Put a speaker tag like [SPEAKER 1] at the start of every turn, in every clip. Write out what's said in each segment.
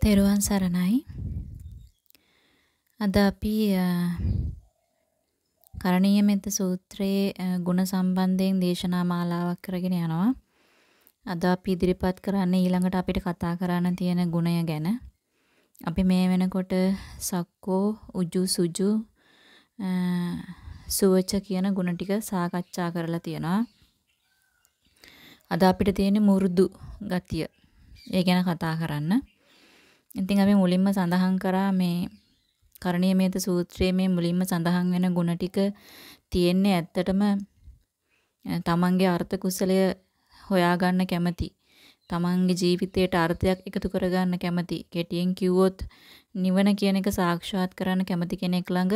[SPEAKER 1] තෙරුවන් සරණයි. අද අපි කරණීය මෙත්ත සූත්‍රයේ ಗುಣ සම්බන්ධයෙන් දේශනා මාලාවක් කරගෙන යනවා. අද අපි ඉදිරිපත් කරන්න ඊළඟට අපිට කතා කරන්න තියෙන ගුණය ගැන. අපි මේ වෙනකොට සක්කෝ, උජු සුජු, සුවච කියන ಗುಣ ටික සාකච්ඡා කරලා තියෙනවා. අද අපිට තියෙන මුරුදු ගතිය. ඒ ගැන කතා කරන්න. ඉතින් අපි මුලින්ම සඳහන් කරා මේ කරණීයමේත සූත්‍රයේ මේ මුලින්ම සඳහන් වෙන ಗುಣ ටික තියෙන්නේ ඇත්තටම තමන්ගේ අර්ථ කුසලය හොයාගන්න කැමති. තමන්ගේ ජීවිතයට අර්ථයක් එකතු කරගන්න කැමති. කෙටියෙන් කිව්වොත් නිවන කියන එක සාක්ෂාත් කරන්න කැමති කෙනෙක් ළඟ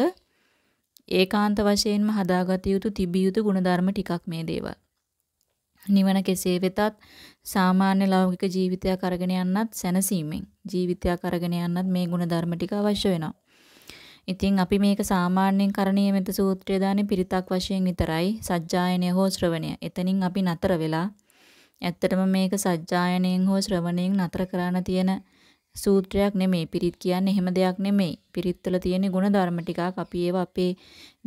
[SPEAKER 1] ඒකාන්ත වශයෙන්ම හදාගත යුතු තිබිය යුතු ගුණධර්ම ටිකක් මේ දේවල්. නිවන කෙසේ වෙතත් සාමාන්‍ය ලෞකික ජීවිතයක් අරගෙන යන්නත් සැනසීමෙන් ජීවිතයක් අරගෙන යන්නත් මේ ගුණධර්ම ටික අවශ්‍ය වෙනවා. ඉතින් අපි මේක සාමාන්‍යයෙන් කරණීය මෙත සූත්‍රය දාන්නේ පිරිතක් වශයෙන් විතරයි සජ්ජායනය හෝ ශ්‍රවණය. එතනින් අපි නතර වෙලා ඇත්තටම මේක සජ්ජායනයෙන් හෝ ශ්‍රවණයෙන් නතර කරන්න තියෙන සූත්‍රයක් නෙමෙයි. පිරිත් කියන්නේ එහෙම දෙයක් නෙමෙයි. පිරිත් වල තියෙන ಗುಣධර්ම ටිකක් අපි ඒවා අපේ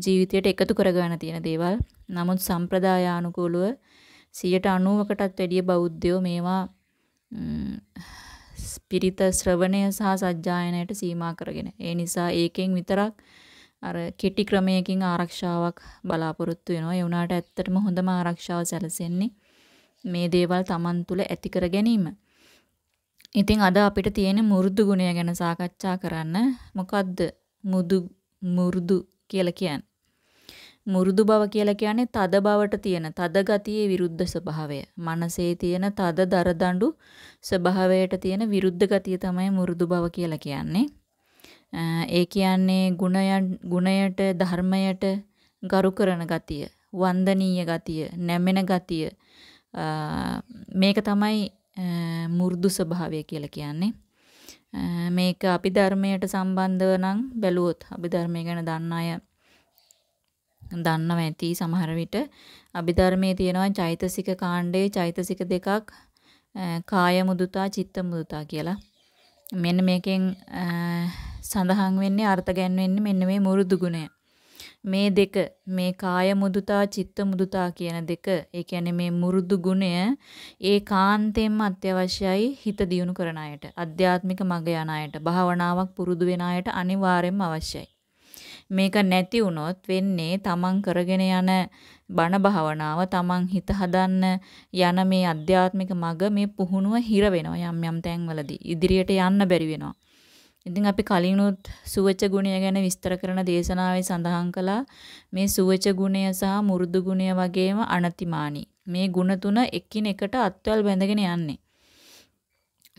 [SPEAKER 1] ජීවිතයට එකතු කරගන්න තියෙන දේවල්. නමුත් සම්ප්‍රදායානුකූලව 90%කටත් වැඩිය බෞද්ධයෝ මේවා පිරිත ශ්‍රවණය සහ සජ්ජායනයට සීමා කරගෙන. ඒ නිසා ඒකෙන් විතරක් අර කෙටි ක්‍රමයකින් ආරක්ෂාවක් බලාපොරොත්තු වෙනවා. ඒ වුණාට ඇත්තටම හොඳම ආරක්ෂාව සැලසෙන්නේ මේ දේවල් Taman තුල ඇති කර ගැනීම. ඉතින් අද අපිට තියෙන මෘදු ගුණය ගැන සාකච්ඡා කරන්න මොකද්ද මුදු මෘදු කියලා කියන්නේ. මෘදු බව කියලා කියන්නේ තද බවට තියෙන තද ගතියේ විරුද්ධ ස්වභාවය. මනසේ තියෙන තද දරදඬු ස්වභාවයට තියෙන විරුද්ධ ගතිය තමයි මෘදු බව කියලා කියන්නේ. ඒ කියන්නේ ගුණයන් ගුණයට ධර්මයට ගරු කරන ගතිය, වන්දනීය ගතිය, නැමෙන ගතිය මේක තමයි මු르දු ස්වභාවය කියලා කියන්නේ. මේක අපි ධර්මයට සම්බන්ධව නම් බැලුවොත් අපි ධර්මය ගැන දන්න අය දන්නව ඇති සමහර විට අභිධර්මයේ තියෙනවා චෛතසික කාණ්ඩයේ චෛතසික දෙකක් කාය මුදුතා චිත්ත මුදුතා කියලා. මෙන්න මේකෙන් සඳහන් වෙන්නේ අර්ථ ගැන්වෙන්නේ මෙන්න මේ මුරුදු ගුණය. මේ දෙක මේ කාය මුදුතා චිත්ත මුදුතා කියන දෙක ඒ කියන්නේ මේ මුරුදු ගුණය ඒකාන්තයෙන්ම අත්‍යවශ්‍යයි හිත දියුණු කරන අයට අධ්‍යාත්මික මඟ යන අයට භාවනාවක් පුරුදු වෙන අයට අනිවාර්යයෙන්ම අවශ්‍යයි මේක නැති වුණොත් වෙන්නේ තමන් කරගෙන යන බණ භාවනාව තමන් හිත හදන්න යන මේ අධ්‍යාත්මික මඟ මේ පුහුණුව හිර වෙනවා යම් යම් තැන්වලදී ඉදිරියට යන්න බැරි වෙනවා ඉතින් අපි කලිනුත් සුවච ගුණය ගැන විස්තර කරන දේශනාවේ සඳහන් කළා මේ සුවච ගුණය සහ මුරුදු ගුණය වගේම අනතිමානී. මේ ගුණ තුන එකිනෙකට අත්වල් බැඳගෙන යන්නේ.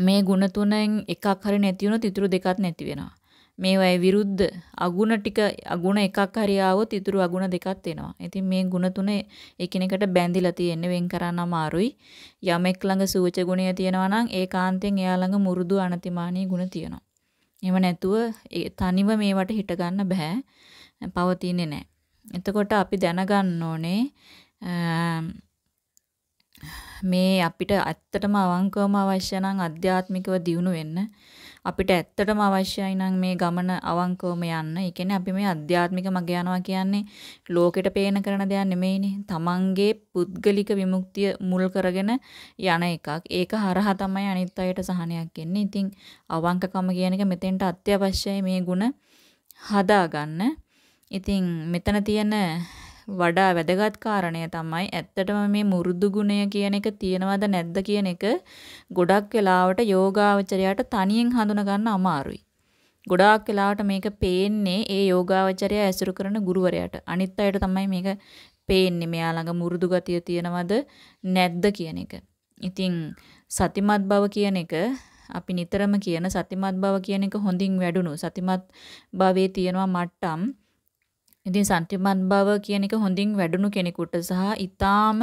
[SPEAKER 1] මේ ගුණ තුනෙන් එකක් හරි නැති වුණොත් ඊටු දෙකක් නැති වෙනවා. මේවයි විරුද්ධ අගුණ ටික අගුණ එකක් හරි ආවොත් ඊටු අගුණ දෙකක් වෙනවා. ඉතින් මේ ගුණ තුන එකිනෙකට බැඳිලා තියෙන්නේ වෙන් කරන්න අමාරුයි. යමෙක් ළඟ සුවච ගුණය තියෙනවා නම් ඒකාන්තයෙන් එයා ළඟ මුරුදු අනතිමානී ගුණ තියෙනවා. එහෙම නැතුව තනිව මේවට හිට ගන්න බෑ. පවතින්නේ නැහැ. එතකොට අපි දැනගන්න ඕනේ මේ අපිට ඇත්තටම අවංකවම අවශ්‍ය නම් අධ්‍යාත්මිකව දියුණු වෙන්න අපිට ඇත්තටම අවශ්‍යයි නම් මේ ගමන අවංකවම යන්න. ඒ කියන්නේ අපි මේ අධ්‍යාත්මික මග යනවා කියන්නේ ලෝකෙට පේන කරන දෙයක් නෙමෙයිනේ. තමන්ගේ පුද්ගලික විමුක්තිය මුල් කරගෙන යන එකක්. ඒක හරහා තමයි අනිත් අයට සහනයක් එන්නේ. ඉතින් අවංකකම කියන එක මෙතෙන්ට අත්‍යවශ්‍යයි මේ ಗುಣ හදාගන්න. ඉතින් මෙතන තියෙන වඩා වැදගත් කාරණය තමයි ඇත්තටම මේ මුරුදු ගුණය කියන එක තියෙනවද නැද්ද කියන එක ගොඩක් වෙලාවට යෝගාවචරයට තනියෙන් හඳුන ගන්න අමාරුයි. ගොඩාක් වෙලාවට මේක පේන්නේ ඒ යෝගාවචරය ඇසුරු කරන ගුරුවරයාට. අනිත් අයට තමයි මේක පේන්නේ. මෙයා ළඟ මුරුදු ගතිය තියෙනවද නැද්ද කියන එක. ඉතින් සතිමත් බව කියන එක අපි නිතරම කියන සතිමත් බව කියන එක හොඳින් වැඩුණු සතිමත් භාවයේ තියෙනවා මට්ටම් ඉතින් සත්‍යමත් බව කියන එක හොඳින් වැඩුණු කෙනෙකුට සහ ඊටාම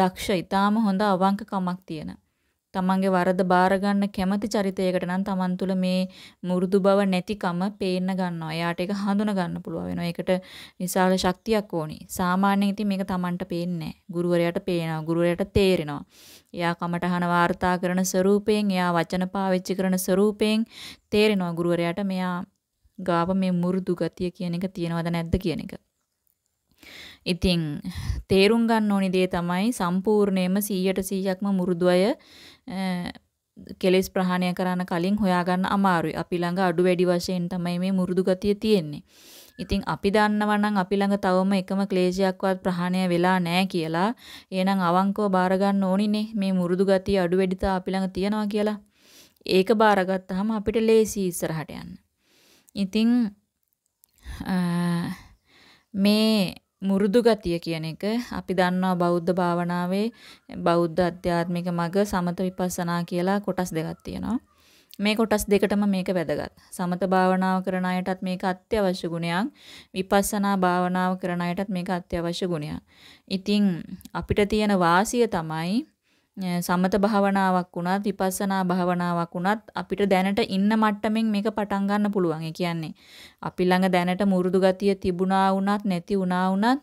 [SPEAKER 1] දක්ෂ ඊටාම හොඳ අවංකකමක් තියෙන තමන්ගේ වරද බාර ගන්න කැමති චරිතයකට නම් තමන් තුළ මේ මුරුදු බව නැතිකම පේන්න ගන්නවා. එයාට ඒක හඳුනා ගන්න පුළුවන් වෙනවා. ඒකට විශාල ශක්තියක් ඕනි. සාමාන්‍යයෙන් ඉතින් මේක තමන්ට පේන්නේ නැහැ. ගුරුවරයාට පේනවා. ගුරුවරයාට තේරෙනවා. එයා කමටහන වාර්තා කරන ස්වරූපයෙන්, එයා වචන පාවිච්චි කරන ස්වරූපයෙන් තේරෙනවා ගුරුවරයාට මෙයා ගාව මේ මුරුදු ගතිය කියන එක තියෙනවද නැද්ද කියන එක. ඉතින් තේරුම් ගන්න ඕනි දේ තමයි සම්පූර්ණයෙන්ම 100ට 100ක්ම මුරුදු අය කෙලෙස් ප්‍රහාණය කරන්න කලින් හොයාගන්න අමාරුයි. අපි ළඟ අඩු වැඩි වශයෙන් තමයි මේ මුරුදු ගතිය තියෙන්නේ. ඉතින් අපි දන්නවා නම් අපි ළඟ තවම එකම ක්ලේශයක්වත් ප්‍රහාණය වෙලා නැහැ කියලා. එහෙනම් අවංකව බාර ගන්න ඕනිනේ මේ මුරුදු ගතිය අඩු වැඩිතා අපි ළඟ තියනවා කියලා. ඒක බාරගත්තාම අපිට ලේසි ඉස්සරහට යන්න. ඉතින් මේ මුරුදු ගතිය කියන එක අපි දන්නවා බෞද්ධ භාවනාවේ බෞද්ධ අධ්‍යාත්මික මග සමත විපස්සනා කියලා කොටස් දෙකක් තියෙනවා. මේ කොටස් දෙකටම මේක වැදගත්. සමත භාවනාව කරන අයටත් මේක අත්‍යවශ්‍ය ගුණයක්. විපස්සනා භාවනාව කරන අයටත් මේක අත්‍යවශ්‍ය ගුණයක්. ඉතින් අපිට තියෙන වාසිය තමයි සමත භාවනාවක් වුණත් විපස්සනා භාවනාවක් වුණත් අපිට දැනට ඉන්න මට්ටමින් මේක පටන් ගන්න පුළුවන්. ඒ කියන්නේ අපි ළඟ දැනට මුරුදු ගතිය තිබුණා වුණත් නැති වුණා වුණත්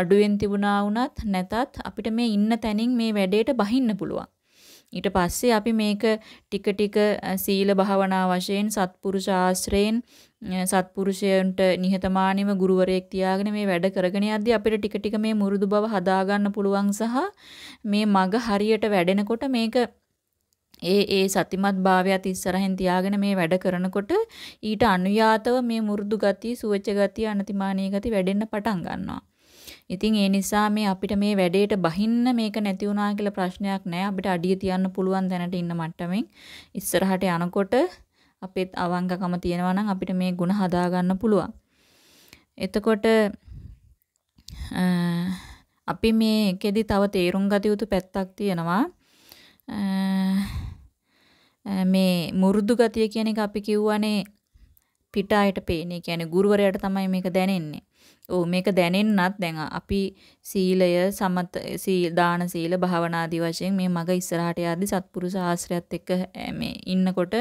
[SPEAKER 1] අඩුවෙන් තිබුණා වුණත් නැතත් අපිට මේ ඉන්න තැනින් මේ වැඩේට බහින්න පුළුවන්. ඊට පස්සේ අපි මේක ටික ටික සීල භාවනා වශයෙන් සත්පුරුෂ ආශ්‍රයෙන් සත්පුරුෂයන්ට නිහතමානීව ගුරුවරයෙක් තියාගෙන මේ වැඩ කරගෙන යද්දී අපිට ටික ටික මේ මුරුදු බව හදා ගන්න පුළුවන් සහ මේ මග හරියට වැඩෙනකොට මේක ඒ ඒ සතිමත් භාවයත් ඉස්සරහින් තියාගෙන මේ වැඩ කරනකොට ඊට අනුයාතව මේ මුරුදු ගතිය, සුවච ගතිය, අනතිමානී ගතිය වැඩෙන්න පටන් ගන්නවා. ඉතින් ඒ නිසා මේ අපිට මේ වැඩේට බහින්න මේක නැති වුණා කියලා ප්‍රශ්නයක් නැහැ. අපිට අඩිය තියන්න පුළුවන් තැනට ඉන්න මට්ටමින් ඉස්සරහට යනකොට අපේත් අවංගකම තියෙනවා නම් අපිට මේ ಗುಣ හදා ගන්න පුළුවන්. එතකොට අපි මේකෙදි තව තේරුම් ගත යුතු පැත්තක් තියෙනවා. මේ මුරුදු ගතිය කියන එක අපි කියුවානේ පිටායට පේන්නේ. කියන්නේ ගුරුවරයාට තමයි මේක දැනෙන්නේ. ඔව් මේක දැනෙන්නත් දැන් අපි සීලය සමත දාන සීල භාවනාදී වශයෙන් මේ මග ඉස්සරහට යද්දී සත්පුරුෂ ආශ්‍රයත් එක්ක මේ ඉන්නකොට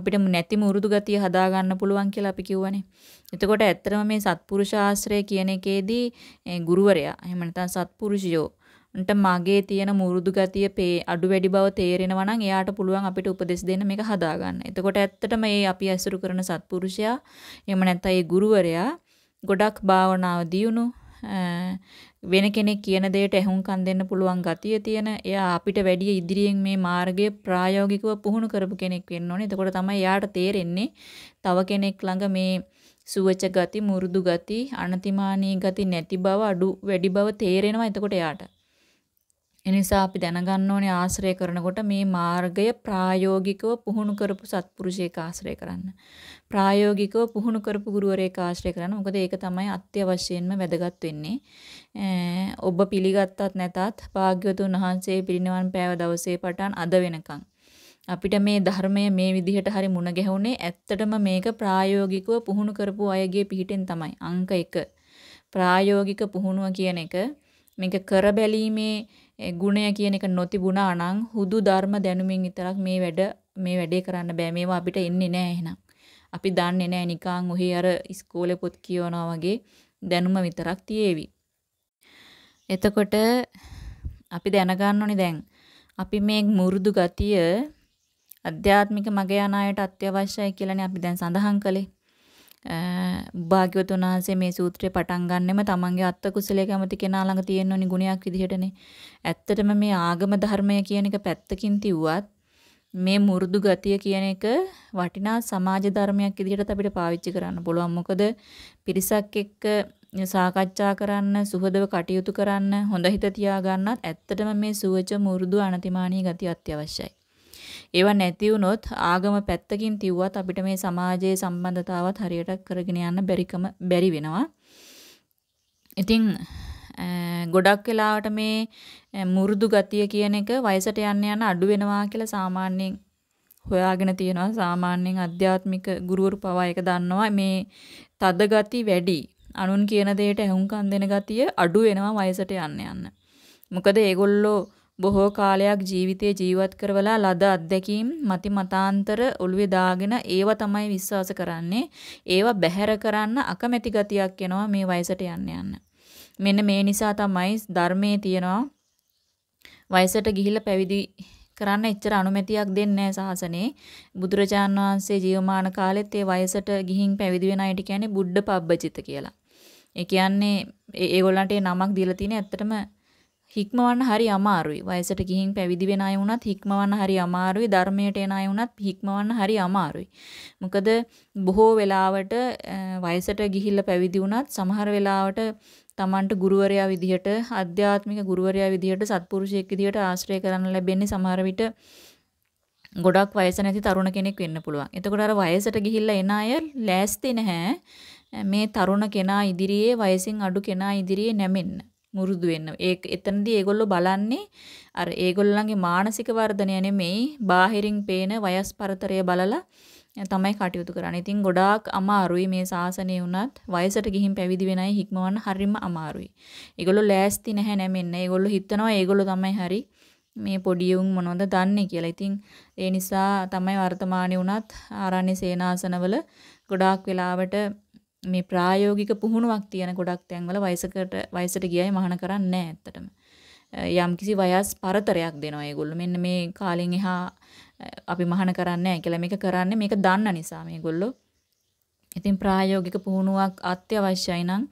[SPEAKER 1] අපිට නැති මුරුදු ගතිය හදා ගන්න පුළුවන් කියලා අපි කිව්වනේ. එතකොට ඇත්තම මේ සත්පුරුෂ ආශ්‍රය කියන එකේදී ගුරුවරයා එහෙම නැත්නම් සත්පුරුෂයෝ න්ට මගේ තියෙන මුරුදු ගතිය පේ අඩු වැඩි බව තේරෙනවා නම් එයාට පුළුවන් අපිට උපදෙස් දෙන්න මේක හදාගන්න. එතකොට ඇත්තටම මේ අපි ඇසුරු කරන සත්පුරුෂයා එහෙම නැත්නම් ඒ ගුරුවරයා ගොඩක් භාවනාව දියුණු වෙන කෙනෙක් කියන දෙයට ඇහුම්කන් දෙන්න පුළුවන් ගතිය තියෙන එයා අපිට වැඩිය ඉදිරියෙන් මේ මාර්ගය ප්‍රායෝගිකව පුහුණු කරපු කෙනෙක් වෙන්න ඕනේ. එතකොට තමයි එයාට තේරෙන්නේ තව කෙනෙක් ළඟ මේ සුවච ගති, මුරුදු ගති, අනතිමානී ගති නැති බව අඩු වැඩි බව තේරෙනවා එතකොට එයාට. එනිසා අපි දැනගන්න ඕනේ ආශ්‍රය කරනකොට මේ මාර්ගය ප්‍රායෝගිකව පුහුණු කරපු සත්පුරුෂයෙක් ආශ්‍රය කරන්න. ප්‍රායෝගිකව පුහුණු කරපු ගුරුවරයෙක් ආශ්‍රය කරන්න. මොකද ඒක තමයි අත්‍යවශ්‍යයෙන්ම වැදගත් වෙන්නේ. ඔබ පිළිගත්තත් නැතත් භාග්‍යවතුන් වහන්සේ පිරිනිවන් පෑව දවසේ පටන් අද වෙනකන් අපිට මේ ධර්මය මේ විදිහට හරි මුණ ගැහුනේ ඇත්තටම මේක ප්‍රායෝගිකව පුහුණු කරපු අයගේ පිහිටෙන් තමයි. අංක 1 ප්‍රායෝගික පුහුණුව කියන එක මේක කර බැලීමේ ගුණය කියන එක නොතිබුණා නම් හුදු ධර්ම දැනුමින් විතරක් මේ වැඩ මේ වැඩේ කරන්න බෑ මේවා අපිට එන්නේ නෑ එහෙනම්. අපි දන්නේ නෑ නිකන් ඔහි අර ඉස්කෝලේ පොත් කියවනවා වගේ දැනුම විතරක් තියේවි. එතකොට අපි දැනගන්න ඕනේ දැන් අපි මේ මුරුදු ගතිය අධ්‍යාත්මික මග යන අයට අත්‍යවශ්‍යයි කියලානේ අපි දැන් සඳහන් කළේ. භාග්‍යවතුන් වහන්සේ මේ සූත්‍රය පටන් ගන්නෙම තමන්ගේ අත්ත කුසලයේ කැමති කෙනා ළඟ තියෙන ඕනි ගුණයක් විදිහටනේ. ඇත්තටම මේ ආගම ධර්මය කියන එක පැත්තකින් තිව්වත් මේ මුරුදු ගතිය කියන එක වටිනා සමාජ ධර්මයක් විදිහට අපිට පාවිච්චි කරන්න පුළුවන්. මොකද පිරිසක් එක්ක සාකච්ඡා කරන්න, සුහදව කටයුතු කරන්න, හොඳ හිත තියාගන්නත් ඇත්තටම මේ සුවච මුරුදු අනතිමානී ගතිය අත්‍යවශ්‍යයි. ඒවා නැති වුණොත් ආගම පැත්තකින් තිව්වත් අපිට මේ සමාජයේ සම්බන්ධතාවත් හරියට කරගෙන යන්න බැරිකම බැරි වෙනවා. ඉතින් ගොඩක් වෙලාවට මේ මුරුදු ගතිය කියන එක වයසට යන යන අඩු වෙනවා කියලා සාමාන්‍යයෙන් හොයාගෙන තියෙනවා සාමාන්‍යයෙන් අධ්‍යාත්මික ගුරුවරු පවා ඒක දන්නවා මේ තද ගති වැඩි අනුන් කියන දෙයට ඇහුම්කන් දෙන ගතිය අඩු වෙනවා වයසට යන යන මොකද ඒගොල්ලෝ බොහෝ කාලයක් ජීවිතේ ජීවත් කරවලා ලද අත්දැකීම් මති මතාන්තර ඔළුවේ දාගෙන ඒව තමයි විශ්වාස කරන්නේ. ඒව බැහැර කරන්න අකමැති ගතියක් එනවා මේ වයසට යන්න යන්න. මෙන්න මේ නිසා තමයි ධර්මයේ තියෙනවා වයසට ගිහිල්ලා පැවිදි කරන්න එච්චර අනුමැතියක් දෙන්නේ නැහැ සාසනේ. බුදුරජාන් වහන්සේ ජීවමාන කාලෙත් ඒ වයසට ගිහින් පැවිදි වෙන අයට කියන්නේ බුද්ධ පබ්බජිත කියලා. ඒ කියන්නේ ඒගොල්ලන්ට ඒ නමක් දීලා තියෙන ඇත්තටම හික්මවන්න හරි අමාරුයි. වයසට ගිහින් පැවිදි වෙන අය වුණත් හික්මවන්න හරි අමාරුයි. ධර්මයට එන අය වුණත් හික්මවන්න හරි අමාරුයි. මොකද බොහෝ වෙලාවට වයසට ගිහිල්ලා පැවිදි වුණත් සමහර වෙලාවට තමන්ට ගුරුවරයා විදිහට අධ්‍යාත්මික ගුරුවරයා විදිහට සත්පුරුෂයෙක් විදිහට ආශ්‍රය කරන්න ලැබෙන්නේ සමහර විට ගොඩක් වයස නැති තරුණ කෙනෙක් වෙන්න පුළුවන්. එතකොට අර වයසට ගිහිල්ලා එන අය ලෑස්ති නැහැ මේ තරුණ කෙනා ඉදිරියේ වයසින් අඩු කෙනා ඉදිරියේ නැමෙන්න. මුරුදු වෙන්න. ඒ එතනදී ඒගොල්ලෝ බලන්නේ අර ඒගොල්ලන්ගේ මානසික වර්ධනය නෙමෙයි බාහිරින් පේන වයස් පරතරය බලලා තමයි කටයුතු කරන්නේ. ඉතින් ගොඩාක් අමාරුයි මේ සාසනය වුණත් වයසට ගිහින් පැවිදි වෙන අය හික්මවන්න හරිම අමාරුයි. ඒගොල්ලෝ ලෑස්ති නැහැ නැමෙන්න. ඒගොල්ලෝ හිතනවා ඒගොල්ලෝ තමයි හරි. මේ පොඩි උන් මොනවද දන්නේ කියලා. ඉතින් ඒ නිසා තමයි වර්තමානයේ වුණත් ආරණ්‍ය සේනාසනවල ගොඩාක් වෙලාවට මේ ප්‍රායෝගික පුහුණුවක් තියෙන ගොඩක් තැන්වල වයසකට වයසට ගියයි මහාන කරන්නේ නැහැ ඇත්තටම. යම්කිසි වයස් පරතරයක් දෙනවා ඒගොල්ලෝ. මෙන්න මේ කාලෙන් එහා අපි මහාන කරන්නේ නැහැ කියලා මේක කරන්නේ මේක දන්න නිසා මේගොල්ලෝ. ඉතින් ප්‍රායෝගික පුහුණුවක් අත්‍යවශ්‍යයි නම්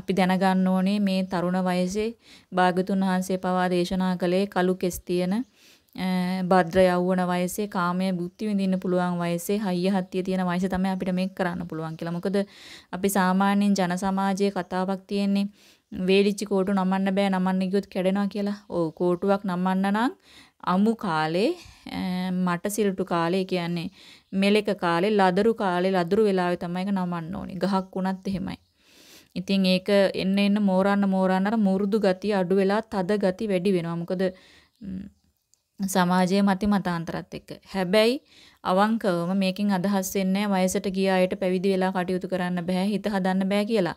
[SPEAKER 1] අපි දැනගන්න ඕනේ මේ තරුණ වයසේ භාගතුන් වහන්සේ පවා දේශනා කළේ කලු කෙස් තියෙන භද්‍ර යවුවන වයසේ කාමයේ බුද්ධි විඳින්න පුළුවන් වයසේ හයිය හත්තිය තියෙන වයස තමයි අපිට මේක කරන්න පුළුවන් කියලා. මොකද අපි සාමාන්‍යයෙන් ජන සමාජයේ කතාවක් තියෙන්නේ වේලිච්ච කෝටු නමන්න බෑ නමන්න ගියොත් කැඩෙනවා කියලා. ඔව් කෝටුවක් නමන්න නම් අමු කාලේ මට සිරුටු කාලේ කියන්නේ මෙලෙක කාලේ ලදරු කාලේ ලදරු වෙලාවේ තමයි ඒක නමන්න ඕනේ. ගහක් වුණත් එහෙමයි. ඉතින් ඒක එන්න එන්න මෝරන්න මෝරන්න අර මුරුදු ගතිය අඩු වෙලා තද ගති වැඩි වෙනවා. මොකද සමාජයේ මති මතාන්තරත් එක්ක. හැබැයි අවංකවම මේකෙන් අදහස් වෙන්නේ වයසට ගිය අයට පැවිදි වෙලා කටයුතු කරන්න බෑ හිත හදන්න බෑ කියලා.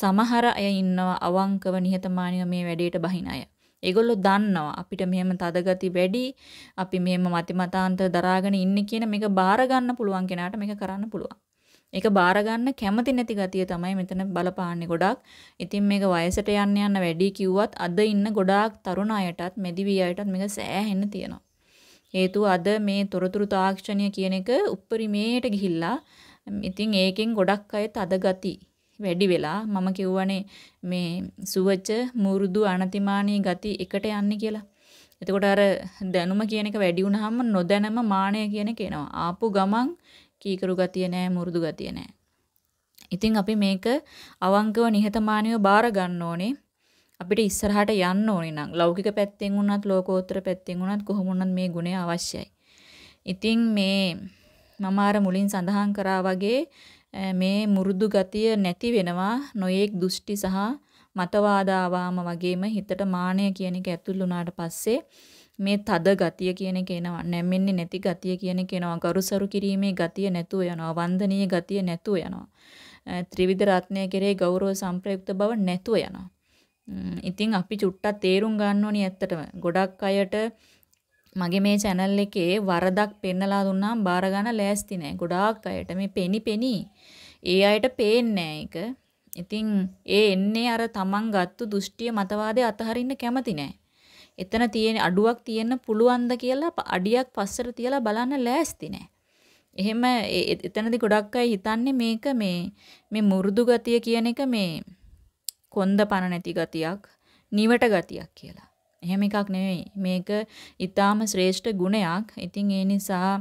[SPEAKER 1] සමහර අය ඉන්නවා අවංකව නිහතමානීව මේ වැඩේට බහින අය. ඒගොල්ලෝ දන්නවා අපිට මෙහෙම තදගති වැඩි, අපි මෙහෙම මති මතාන්තර දරාගෙන ඉන්නේ කියන මේක බාර ගන්න පුළුවන් කෙනාට මේක කරන්න පුළුවන්. ඒක බාර ගන්න කැමති නැති ගතිය තමයි මෙතන බලපාන්නේ ගොඩක්. ඉතින් මේක වයසට යන්න යන්න වැඩි කිව්වත් අද ඉන්න ගොඩාක් තරුණ අයටත් මෙදිවි අයටත් මේක සෑහෙන්න තියෙනවා. හේතුව අද මේ තොරතුරු තාක්ෂණය කියන එක උප්පරිමේයට ගිහිල්ලා ඉතින් ඒකෙන් ගොඩක් අය තද ගති වැඩි වෙලා මම කියවනේ මේ සුවච මුරුදු අනතිමානී ගති එකට යන්නේ කියලා. එතකොට අර දැනුම කියන එක වැඩි වුණාම නොදැනම මානය කියන එක එනවා. ආපු ගමන් කීකරු ගතිය නෑ මුරුදු ගතිය නෑ. ඉතින් අපි මේක අවංකව නිහතමානීව බාර ගන්න ඕනේ. අපිට ඉස්සරහට යන්න ඕනේ නම් ලෞකික පැත්තෙන් වුණත් ලෝකෝත්තර පැත්තෙන් වුණත් කොහොම වුණත් මේ ගුණය අවශ්‍යයි. ඉතින් මේ මම අර මුලින් සඳහන් කරා වගේ මේ මුරුදු ගතිය නැති වෙනවා නොයේක් දෘෂ්ටි සහ මතවාදාවාම වගේම හිතට මානය කියන එක ඇතුල් වුණාට පස්සේ මේ තද ගතිය කියන එක එනවා නැමෙන්නේ නැති ගතිය කියන එක එනවා ගරුසරු කිරීමේ ගතිය නැතුව යනවා වන්දනීය ගතිය නැතුව යනවා ත්‍රිවිධ රත්නය කෙරෙහි ගෞරව සම්ප්‍රයුක්ත බව නැතුව යනවා ඉතින් අපි චුට්ටක් තේරුම් ගන්න ඕනි ඇත්තටම ගොඩක් අයට මගේ මේ channel එකේ වරදක් පෙන්නලා දුන්නාම බාර ගන්න ලෑස්ති නෑ ගොඩාක් අයට මේ පෙනි පෙනි ඒ අයට පේන්නේ ඒක ඉතින් ඒ එන්නේ අර තමන් ගත්තු දෘෂ්ටිය මතවාදය අතහරින්න කැමති නෑ එතන තියෙන අඩුවක් තියෙන්න පුළුවන්ද කියලා අඩියක් පස්සට තියලා බලන්න ලෑස්ති නෑ. එහෙම එතනදී ගොඩක් අය හිතන්නේ මේක මේ මේ මුරුදු ගතිය කියන එක මේ කොන්ද පන නැති ගතියක්, නිවට ගතියක් කියලා. එහෙම එකක් නෙවෙයි. මේක ඊටාම ශ්‍රේෂ්ඨ ගුණයක්. ඉතින් ඒ නිසා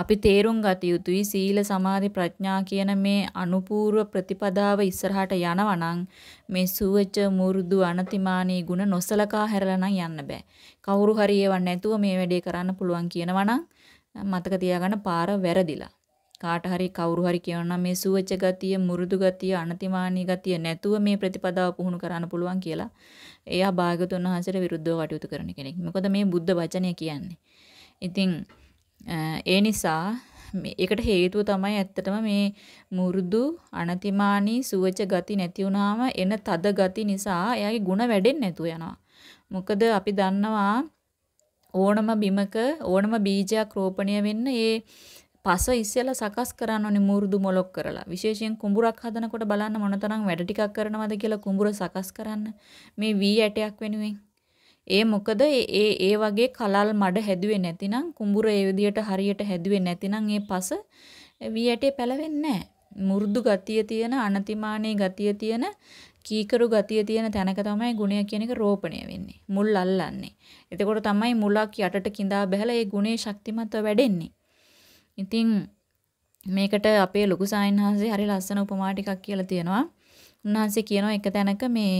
[SPEAKER 1] අපි තේරුම් ගත යුතුයි සීල සමාධි ප්‍රඥා කියන මේ අනුපූර්ව ප්‍රතිපදාව ඉස්සරහට යනවා මේ සුවච මුරුදු අනතිමානී ගුණ නොසලකා හැරලා නම් යන්න බෑ. කවුරු හරි ඒව නැතුව මේ වැඩේ කරන්න පුළුවන් කියනවා නම් මතක තියාගන්න පාර වැරදිලා. කාට හරි කවුරු හරි කියනවා මේ සුවච ගතිය, මුරුදු ගතිය, අනතිමානී ගතිය නැතුව මේ ප්‍රතිපදාව පුහුණු කරන්න පුළුවන් කියලා එයා භාග්‍යතුන් වහන්සේට විරුද්ධව කටයුතු කරන කෙනෙක්. මොකද මේ බුද්ධ වචනය කියන්නේ. ඉතින් ඒ නිසා ඒකට හේතුව තමයි ඇත්තටම මේ මුරුදු අනතිමානී සුවච ගති නැති වුනහම එන තද ගති නිසා එයාගේ ಗುಣ වැඩෙන්නේ නැතුව යනවා. මොකද අපි දන්නවා ඕනම බිමක ඕනම බීජයක් රෝපණය වෙන්න ඒ පස ඉස්සෙල්ලා සකස් කරන්න ඕනේ මුරුදු මොලොක් කරලා. විශේෂයෙන් කුඹුරක් හදනකොට බලන්න මොනතරම් වැඩ ටිකක් කරනවද කියලා කුඹුර සකස් කරන්න. මේ වී ඇටයක් වෙනුවෙන් ඒ මොකද ඒ ඒ වගේ කලල් මඩ හැදුවේ නැතිනම් කුඹුර ඒ විදියට හරියට හැදුවේ නැතිනම් ඒ පස වී ඇටේ පැලවෙන්නේ නැහැ. මු르දු ගතිය තියෙන අනතිමානී ගතිය තියෙන කීකරු ගතිය තියෙන තැනක තමයි ගුණය කියන එක රෝපණය වෙන්නේ. මුල් අල්ලන්නේ. එතකොට තමයි මුලක් යටට கிඳා බහැලා ඒ ගුණේ ශක්තිමත්ව වැඩෙන්නේ. ඉතින් මේකට අපේ ලොකු සායන්හන්සේ හරි ලස්සන උපමා ටිකක් කියලා තියෙනවා. උන්වහන්සේ කියනවා එක තැනක මේ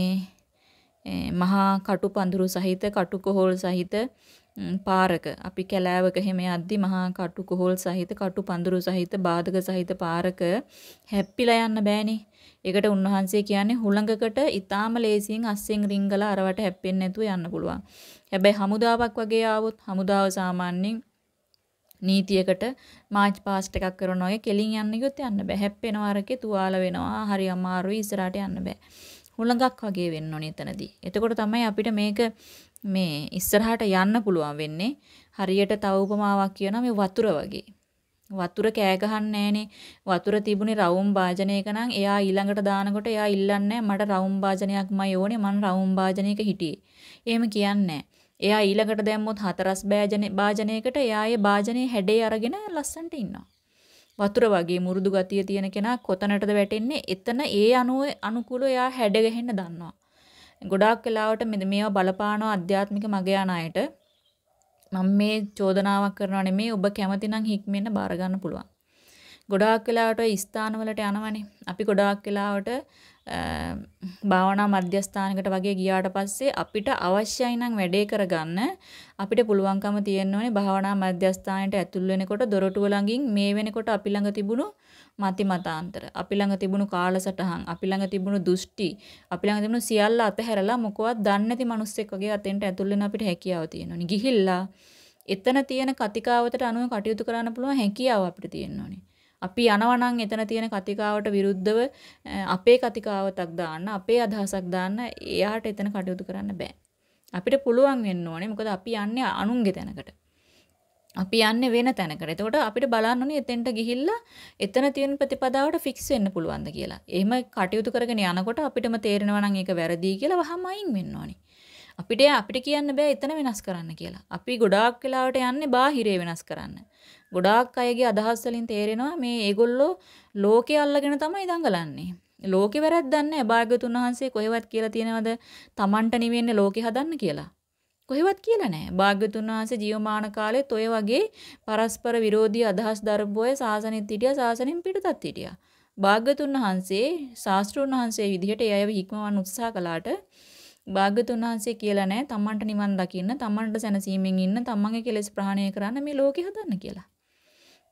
[SPEAKER 1] මහා කටු පඳුරු සහිත කටු කොහොල් සහිත පාරක අපි කැලෑවක හැම යද්දි මහා කටු කොහොල් සහිත කටු පඳුරු සහිත බාධක සහිත පාරක හැප්පිලා යන්න බෑනේ. ඒකට උන්වහන්සේ කියන්නේ හුළඟකට ඊටාම ලේසියෙන් අස්සෙන් රිංගලා අරවට හැප්පෙන්නේ නැතුව යන්න පුළුවන්. හැබැයි හමුදාවක් වගේ ආවොත් හමුදාව සාමාන්‍යයෙන් නීතියකට මාච් පාස්ට් එකක් කරනවා වගේ කෙලින් යන්න ගියොත් යන්න බෑ. හැප්පෙනවා අරකේ තුවාල වෙනවා. හරි අමාරුයි ඉස්සරහට යන්න බෑ. හුළඟක් වගේ වෙන්න ඕනේ එතනදී. එතකොට තමයි අපිට මේක මේ ඉස්සරහට යන්න පුළුවන් වෙන්නේ. හරියට තව උපමාවක් කියනවා මේ වතුර වගේ. වතුර කෑ ගහන්නේ වතුර තිබුණේ රවුම් වාජනයක නම් එයා ඊළඟට දානකොට එයා ඉල්ලන්නේ මට රවුම් වාජනයක්මයි ඕනේ මං රවුම් වාජනයක හිටියේ. එහෙම කියන්නේ එයා ඊළඟට දැම්මොත් හතරස් වාජනයකට එයා ඒ වාජනේ හැඩේ අරගෙන ලස්සන්ට ඉන්නවා. වතුර වගේ මුරුදු ගතිය තියෙන කෙනා කොතනටද වැටෙන්නේ? එතන ඒ අනුව අනුකූල එයා හැඩගැහෙන්න දන්නවා. ගොඩාක් වෙලාවට මෙන්න මේවා බලපානවා අධ්‍යාත්මික මග යන අයට. මම මේ චෝදනාවක් කරනවා නෙමෙයි ඔබ කැමති නම් හික්මෙන්න බාර ගන්න පුළුවන්. ගොඩාක් වෙලාවට ස්ථානවලට යනවනේ. අපි ගොඩාක් වෙලාවට භාවනා මධ්‍යස්ථානකට වගේ ගියාට පස්සේ අපිට අවශ්‍යයි නම් වැඩේ කරගන්න අපිට පුළුවන්කම තියෙන්න ඕනේ භාවනා මධ්‍යස්ථානයට ඇතුල් වෙනකොට දොරටුව ළඟින් මේ වෙනකොට අපි ළඟ තිබුණු මති මතාන්තර අපි ළඟ තිබුණු කාලසටහන් අපි ළඟ තිබුණු දෘෂ්ටි අපි ළඟ තිබුණු සියල්ල අතහැරලා මොකවත් දන්නේ නැති මිනිස්සෙක් වගේ අතෙන්ට ඇතුල් වෙන අපිට හැකියාව තියෙනෝනේ ගිහිල්ලා එතන තියෙන කතිකාවතට අනුව කටයුතු කරන්න පුළුවන් හැකියාව අපිට තියෙනෝනේ අපි යනවනම් එතන තියෙන කතිකාවට විරුද්ධව අපේ කතිකාවතක් දාන්න අපේ අදහසක් දාන්න එයාට එතන කටයුතු කරන්න බෑ. අපිට පුළුවන් වෙන්න ඕනේ මොකද අපි යන්නේ අනුන්ගේ තැනකට. අපි යන්නේ වෙන තැනකට. එතකොට අපිට බලන්න ඕනේ එතෙන්ට ගිහිල්ලා එතන තියෙන ප්‍රතිපදාවට ෆික්ස් වෙන්න පුළුවන්ද කියලා. එහෙම කටයුතු කරගෙන යනකොට අපිටම තේරෙනවා නම් ඒක වැරදි කියලා වහම අයින් වෙන්න ඕනේ. අපිට අපිට කියන්න බෑ එතන වෙනස් කරන්න කියලා. අපි ගොඩාක් වෙලාවට යන්නේ බාහිරේ වෙනස් කරන්න. ගොඩාක් අයගේ අදහස් වලින් තේරෙනවා මේ ඒගොල්ලෝ ලෝකේ අල්ලගෙන තමයි දඟලන්නේ. ලෝකේ වැරද්දක් නැහැ. භාග්‍යතුන් වහන්සේ කොහෙවත් කියලා තියෙනවද? Tamanට නිවෙන්නේ ලෝකේ හදන්න කියලා. කොහෙවත් කියලා නැහැ. භාග්‍යතුන් වහන්සේ ජීවමාන කාලෙත් ඔය වගේ පරස්පර විරෝධී අදහස් දරබෝය සාසනෙත් හිටියා, සාසනෙන් පිටතත් හිටියා. භාග්‍යතුන් වහන්සේ ශාස්ත්‍රුන් වහන්සේ විදිහට ඒ අයව හික්මවන්න උත්සාහ කළාට භාග්‍යතුන් වහන්සේ කියලා නැහැ තමන්ට නිවන් දකින්න තමන්ට සැනසීමෙන් ඉන්න තමන්ගේ කෙලෙස් ප්‍රහාණය කරන්න මේ ලෝකේ හදන්න කියලා.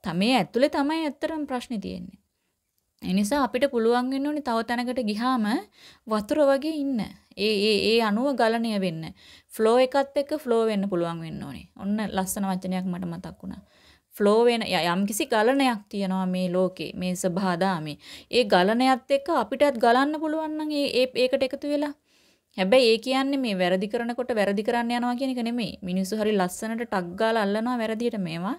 [SPEAKER 1] තමේ ඇතුලේ තමයි ඇත්තටම ප්‍රශ්නේ තියෙන්නේ. ඒ නිසා අපිට පුළුවන් වෙන්න ඕනේ තව තැනකට ගිහාම වතුර වගේ ඉන්න. ඒ ඒ ඒ අණුව ගලණය වෙන්න. ෆ්ලෝ එකත් එක්ක ෆ්ලෝ වෙන්න පුළුවන් වෙන්න ඕනේ. ඔන්න ලස්සන වචනයක් මට මතක් වුණා. ෆ්ලෝ වෙන යම්කිසි ගලණයක් තියෙනවා මේ ලෝකේ මේ සබහාදාමේ. ඒ ගලණයත් එක්ක අපිටත් ගලන්න පුළුවන් නම් ඒ ඒකට එකතු වෙලා හැබැයි ඒ කියන්නේ මේ වැරදි කරනකොට වැරදි කරන්න යනවා කියන එක නෙමෙයි. මිනිස්සු හරි ලස්සනට ටක් ගාලා අල්ලනවා වැරදියට මේවා.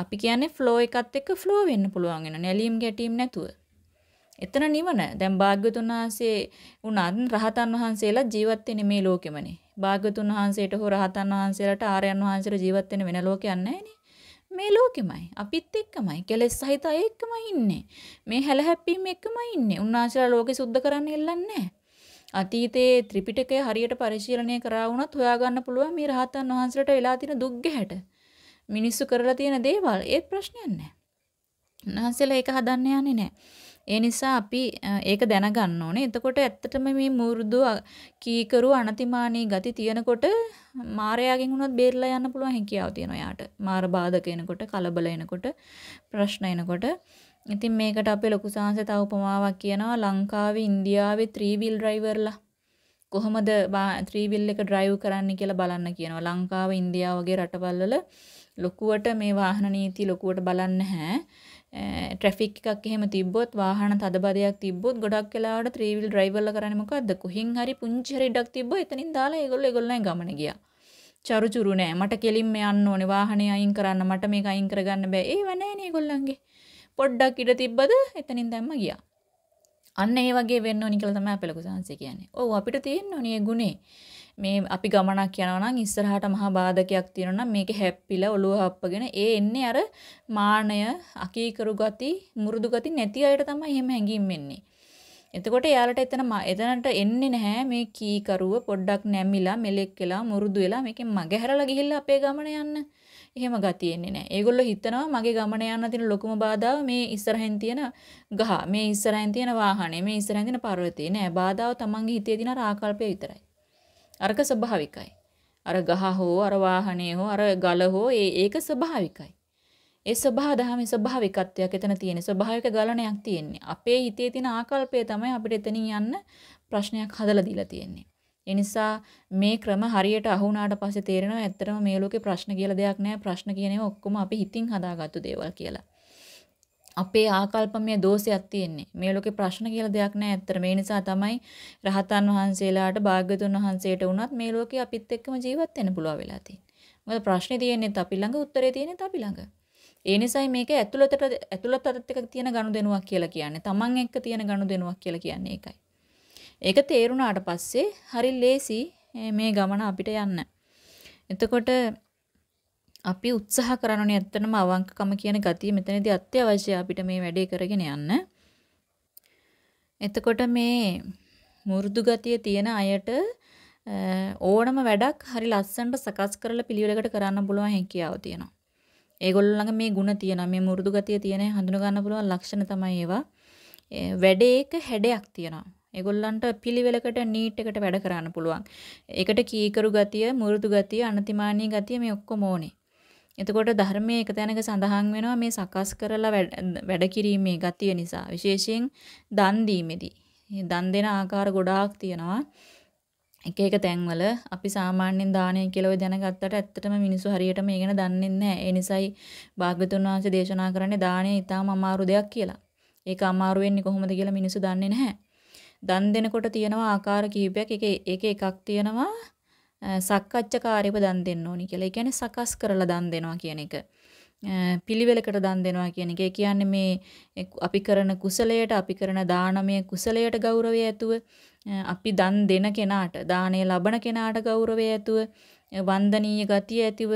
[SPEAKER 1] අපි කියන්නේ ෆ්ලෝ එකත් එක්ක ෆ්ලෝ වෙන්න පුළුවන් වෙන නැලීම් ගැටීම් නැතුව. එතන නිවන. දැන් භාග්‍යතුන් වහන්සේ වුණත් රහතන් වහන්සේලා ජීවත් වෙන්නේ මේ ලෝකෙමනේ. භාග්‍යතුන් වහන්සේට හෝ රහතන් වහන්සේලාට ආර්යයන් වහන්සේලා ජීවත් වෙන වෙන ලෝකයක් නැහැනේ. මේ ලෝකෙමයි අපිත් එක්කමයි කෙලෙස් සහිත අය එක්කමයි ඉන්නේ මේ හැලහැප්පීම් එක්කමයි ඉන්නේ උන්වහන්සේලා ලෝකෙ සුද්ධ කරන්න හෙල්ලන්නේ අතීතයේ ත්‍රිපිටකය හරියට පරිශීලනය කරා වුණත් හොයාගන්න පුළුවන් මේ රහතන් වහන්සේලාට වෙලා තියෙන දුක් ගැහැට මිනිස්සු කරලා තියෙන දේවල් ඒත් ප්‍රශ්නයක් නැහැ. උන්වහන්සේලා ඒක හදන්න යන්නේ නැහැ. ඒ නිසා අපි ඒක දැනගන්න ඕනේ. එතකොට ඇත්තටම මේ මූර්ධු කීකරු අනතිමානී ගති තියෙනකොට මායාවෙන් වුණත් බේරලා යන්න පුළුවන් හැකියාව තියෙනවා යාට. මාර බාධක එනකොට, කලබල එනකොට, ප්‍රශ්න එනකොට ඉතින් මේකට අපේ ලොකු සාංශය තව උපමාවක් කියනවා ලංකාවේ ඉන්දියාවේ 3 wheel driverලා කොහොමද 3 wheel එක drive කරන්න කියලා බලන්න කියනවා ලංකාව ඉන්දියාව වගේ රටවල් වල ලොකුවට මේ වාහන නීති ලොකුවට බලන්නේ නැහැ. ට්‍රැෆික් එකක් එහෙම තිබ්බොත් වාහන තදබදයක් තිබ්බොත් ගොඩක් වෙලාවට 3 wheel drive වල කරන්නේ මොකද්ද? කොහින් හරි පුංචි හරි ඉඩක් තිබ්බොත් එතනින් දාලා ඒගොල්ලෝ ඒගොල්ලන්ගේ ගමන ගියා. චරුචුරු නෑ. මට කෙලින්ම යන්න ඕනේ වාහනේ අයින් කරන්න. මට මේක අයින් කරගන්න බෑ. ඒව නෑනේ ඒගොල්ලන්ගේ. පොඩ්ඩක් ඉඩ තිබ්බද එතනින් දැම්ම ගියා. අන්න ඒ වගේ වෙන්න ඕනි කියලා තමයි අපේ ලොකු සංසය කියන්නේ. ඔව් අපිට තියෙන්න ඕනි ඒ ගුණේ. මේ අපි ගමනක් යනවා නම් ඉස්සරහට මහා බාධකයක් තියෙනවා නම් මේක හැප්පිලා ඔළුව හප්පගෙන ඒ එන්නේ අර මාණය අකීකරු ගති මුරුදු ගති නැති අයට තමයි එහෙම හැංගීම් එන්නේ. එතකොට එයාලට එතන එතනට එන්නේ නැහැ මේ කීකරුව පොඩ්ඩක් නැමිලා මෙලෙක් වෙලා මුරුදු වෙලා මේකෙන් මගහැරලා ගිහිල්ලා අපේ ගමන යන්න. එහෙම ගතිය එන්නේ නැහැ. ඒගොල්ලෝ හිතනවා මගේ ගමන යන්න තියෙන ලොකුම බාධාව මේ ඉස්සරහින් තියෙන ගහ, මේ ඉස්සරහින් තියෙන වාහනේ, මේ ඉස්සරහින් තියෙන පර්වතේ නෑ. බාධාව තමන්ගේ හිතේ දින රාකල්පය විතරයි. අරක ස්වභාවිකයි. අර ගහ හෝ අර වාහනය හෝ අර ගල හෝ ඒ ඒක ස්වභාවිකයි. ඒ ස්වභාව දහමේ ස්වභාවිකත්වයක් එතන තියෙන ස්වභාවික ගලණයක් තියෙන්නේ. අපේ හිතේ තියෙන ආකල්පය තමයි අපිට එතනින් යන්න ප්‍රශ්නයක් හදලා දීලා තියෙන්නේ. ඒ නිසා මේ ක්‍රම හරියට අහු වුණාට පස්සේ තේරෙනවා ඇත්තටම මේ ලෝකේ ප්‍රශ්න කියලා දෙයක් නැහැ. ප්‍රශ්න කියන ඒවා ඔක්කොම අපි හිතින් හදාගත්තු දේවල් කියලා. අපේ ආකල්පමය දෝෂයක් තියෙන්නේ. මේ ලෝකේ ප්‍රශ්න කියලා දෙයක් නැහැ ඇත්තට. මේ නිසා තමයි රහතන් වහන්සේලාට භාග්‍යතුන් වහන්සේට වුණත් මේ ලෝකේ අපිත් එක්කම ජීවත් වෙන්න පුළුවන් වෙලා තියෙන්නේ. මොකද ප්‍රශ්නේ තියෙන්නේත් අපි ළඟ, උත්තරේ තියෙන්නේත් අපි ළඟ. ඒ නිසායි මේක ඇතුළතට ඇතුළතට එක්ක තියෙන ගනුදෙනුවක් කියලා කියන්නේ. Taman එක්ක තියෙන ගනුදෙනුවක් කියලා කියන්නේ ඒකයි. ඒක තේරුණාට පස්සේ හරි ලේසි මේ ගමන අපිට යන්න. එතකොට අපි උත්සාහ කරන්න ඕනේ ඇත්තටම අවංකකම කියන ගතිය මෙතනදී අත්‍යවශ්‍යයි අපිට මේ වැඩේ කරගෙන යන්න. එතකොට මේ මුරුදු ගතිය තියෙන අයට ඕනම වැඩක් හරි ලස්සනට සකස් කරලා පිළිවෙලකට කරන්න පුළුවන් හැකියාව තියෙනවා. ඒගොල්ලෝ ළඟ මේ ಗುಣ තියෙනවා. මේ මුරුදු ගතිය තියෙන හඳුනා ගන්න පුළුවන් ලක්ෂණ තමයි ඒවා. වැඩේක හැඩයක් තියෙනවා. ඒගොල්ලන්ට පිළිවෙලකට නීට් එකට වැඩ කරන්න පුළුවන්. ඒකට කීකරු ගතිය, මුරුදු ගතිය, අනතිමානී ගතිය මේ ඔක්කොම ඕනේ. එතකොට ධර්මයේ එක තැනක සඳහන් වෙනවා මේ සකස් කරලා වැඩ කිරීමේ ගතිය නිසා විශේෂයෙන් දන් දීමේදී. දන් දෙන ආකාර ගොඩාක් තියෙනවා. එක එක තැන්වල අපි සාමාන්‍යයෙන් දානය කියලා ඔය දැනගත්තට ඇත්තටම මිනිස්සු හරියටම ඒ ගැන දන්නේ නැහැ. ඒ නිසායි භාග්‍යතුන් වහන්සේ දේශනා කරන්නේ දානය ඊටාම අමාරු දෙයක් කියලා. ඒක අමාරු වෙන්නේ කොහොමද කියලා මිනිස්සු දන්නේ නැහැ. දන් දෙනකොට තියෙනවා ආකාර කිහිපයක්. ඒක එකක් තියෙනවා සක්කච්ඡාකාරීව දන් දෙන්න ඕනි කියලා. ඒ කියන්නේ සකස් කරලා දන් දෙනවා කියන එක. පිළිවෙලකට දන් දෙනවා කියන එක. ඒ කියන්නේ මේ අපි කරන කුසලයට, අපි කරන දානමය කුසලයට ගෞරවය ඇතුව, අපි දන් දෙන කෙනාට, දාණය ලබන කෙනාට ගෞරවය ඇතුව, වන්දනීය ගතිය ඇතිව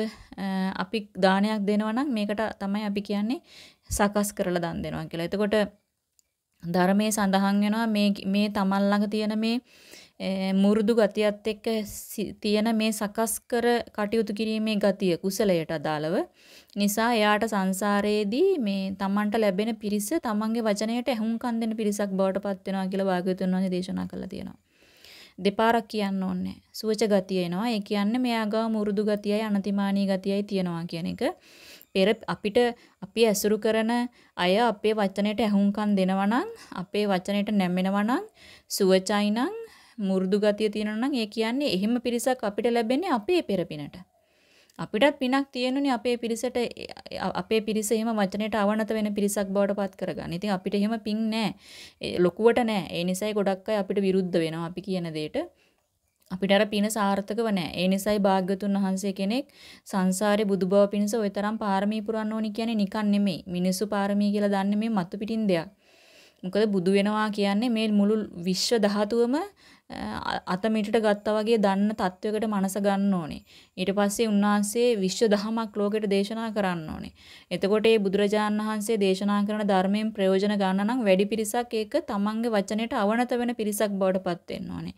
[SPEAKER 1] අපි දානයක් දෙනවා නම් මේකට තමයි අපි කියන්නේ සකස් කරලා දන් දෙනවා කියලා. එතකොට ධර්මයේ සඳහන් වෙනවා මේ මේ තමන් ළඟ තියෙන මේ මුරුදු ගතියත් එක්ක තියෙන මේ සකස් කර කටයුතු කිරීමේ ගතිය කුසලයට අදාළව නිසා එයාට සංසාරයේදී මේ තමන්ට ලැබෙන පිරිස තමන්ගේ වචනයට ඇහුම්කන් දෙන පිරිසක් බවට පත් වෙනවා කියලා භාග්‍යවතුන් වහන්සේ දේශනා කළා තියෙනවා. දෙපාරක් කියන්න ඕනේ. සුවච ගතිය එනවා. ඒ කියන්නේ මෙයා ගාව මුරුදු ගතියයි අනතිමානී ගතියයි තියෙනවා කියන එක. පෙර අපිට අපි ඇසුරු කරන අය අපේ වචනයට ඇහුම්කන් දෙනවා නම් අපේ වචනයට නැමෙනවා නම් සුවචයි නම් මුරුදු ගතිය තියෙනවා නම් ඒ කියන්නේ එහෙම පිරිසක් අපිට ලැබෙන්නේ අපේ පෙරපිනට. අපිටත් පිනක් තියෙනුනේ අපේ පිරිසට අපේ පිරිස එහෙම වචනයට අවනත වෙන පිරිසක් බවට පත් කරගන්න. ඉතින් අපිට එහෙම පිං නෑ. ලොකුවට නෑ. ඒ නිසායි ගොඩක් අය අපිට විරුද්ධ වෙනවා අපි කියන දෙයට. අපිට අර පින සාර්ථකව නෑ. ඒ නිසායි භාග්‍යතුන් වහන්සේ කෙනෙක් සංසාරේ බුදු බව පිණිස ওই තරම් පාරමී පුරන්න ඕනි කියන්නේ නිකන් නෙමෙයි. මිනිස්සු පාරමී කියලා දන්නේ මේ මතු පිටින් දෙයක්. මොකද බුදු වෙනවා කියන්නේ මේ මුළු විශ්ව ධාතුවම අත මිටට ගත්තා වගේ දන්න තත්වයකට මනස ගන්න ඕනේ. ඊට පස්සේ උන්වහන්සේ විශ්ව දහමක් ලෝකෙට දේශනා කරන්න ඕනේ. එතකොට මේ බුදුරජාණන් වහන්සේ දේශනා කරන ධර්මයෙන් ප්‍රයෝජන ගන්න නම් වැඩි පිරිසක් ඒක තමන්ගේ වචනයට අවනත වෙන පිරිසක් බවට පත් වෙන්න ඕනේ.